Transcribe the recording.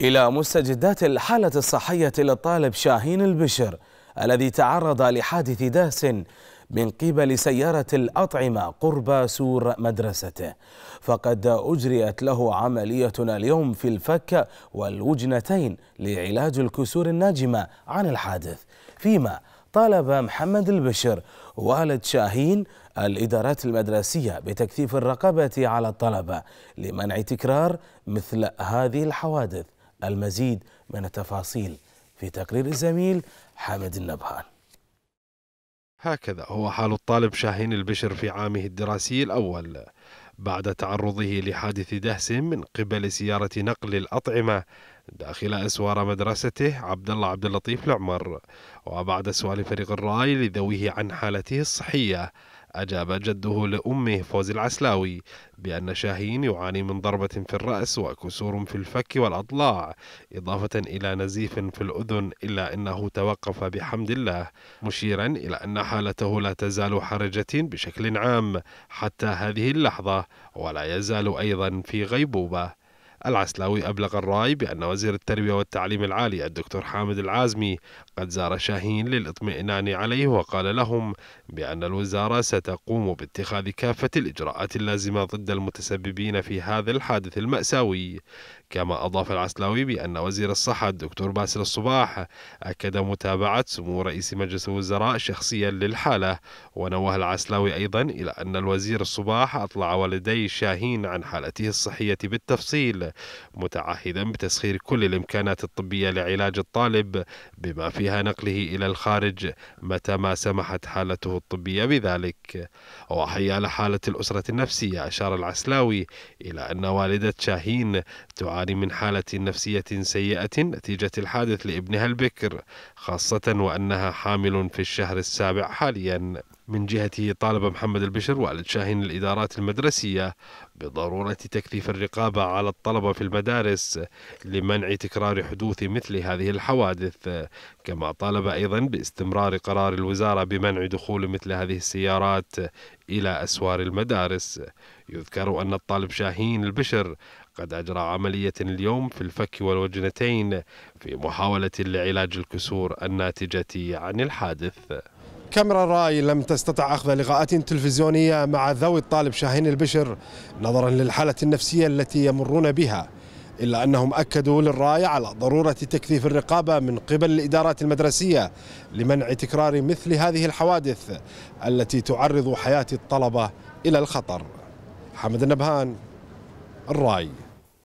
إلى مستجدات الحالة الصحية للطالب شاهين البشر الذي تعرض لحادث داس من قبل سيارة الأطعمة قرب سور مدرسته فقد أجريت له عملية اليوم في الفك والوجنتين لعلاج الكسور الناجمة عن الحادث فيما طالب محمد البشر والد شاهين الإدارات المدرسية بتكثيف الرقابة على الطلبة لمنع تكرار مثل هذه الحوادث المزيد من التفاصيل في تقرير الزميل حامد النبهان هكذا هو حال الطالب شاهين البشر في عامه الدراسي الأول بعد تعرضه لحادث دهس من قبل سيارة نقل الأطعمة داخل أسوار مدرسته عبد الله عبد اللطيف العمر وبعد سؤال فريق الرأي لذويه عن حالته الصحية أجاب جده لأمه فوزي العسلاوي بأن شاهين يعاني من ضربة في الرأس وكسور في الفك والأضلاع إضافة إلى نزيف في الأذن إلا أنه توقف بحمد الله مشيرا إلى أن حالته لا تزال حرجة بشكل عام حتى هذه اللحظة ولا يزال أيضا في غيبوبة العسلاوي أبلغ الرأي بأن وزير التربية والتعليم العالي الدكتور حامد العازمي قد زار شاهين للإطمئنان عليه وقال لهم بأن الوزارة ستقوم باتخاذ كافة الإجراءات اللازمة ضد المتسببين في هذا الحادث المأساوي كما أضاف العسلاوي بأن وزير الصحة الدكتور باسل الصباح أكد متابعة سمو رئيس مجلس الوزراء شخصيا للحالة ونوه العسلاوي أيضا إلى أن الوزير الصباح أطلع والدي شاهين عن حالته الصحية بالتفصيل متعهدا بتسخير كل الإمكانات الطبية لعلاج الطالب بما فيها نقله إلى الخارج متى ما سمحت حالته الطبية بذلك وحيال حالة الأسرة النفسية أشار العسلاوي إلى أن والدة شاهين تعاني من حالة نفسية سيئة نتيجة الحادث لابنها البكر خاصة وأنها حامل في الشهر السابع حاليا من جهته طالب محمد البشر والد شاهين الإدارات المدرسية بضرورة تكثيف الرقابة على الطلبة في المدارس لمنع تكرار حدوث مثل هذه الحوادث كما طالب أيضا باستمرار قرار الوزارة بمنع دخول مثل هذه السيارات إلى أسوار المدارس يذكر أن الطالب شاهين البشر قد أجرى عملية اليوم في الفك والوجنتين في محاولة لعلاج الكسور الناتجة عن الحادث كاميرا الرأي لم تستطع أخذ لقاءات تلفزيونية مع ذوي الطالب شاهين البشر نظرا للحالة النفسية التي يمرون بها إلا أنهم أكدوا للرأي على ضرورة تكثيف الرقابة من قبل الإدارات المدرسية لمنع تكرار مثل هذه الحوادث التي تعرض حياة الطلبة إلى الخطر حمد النبهان الرأي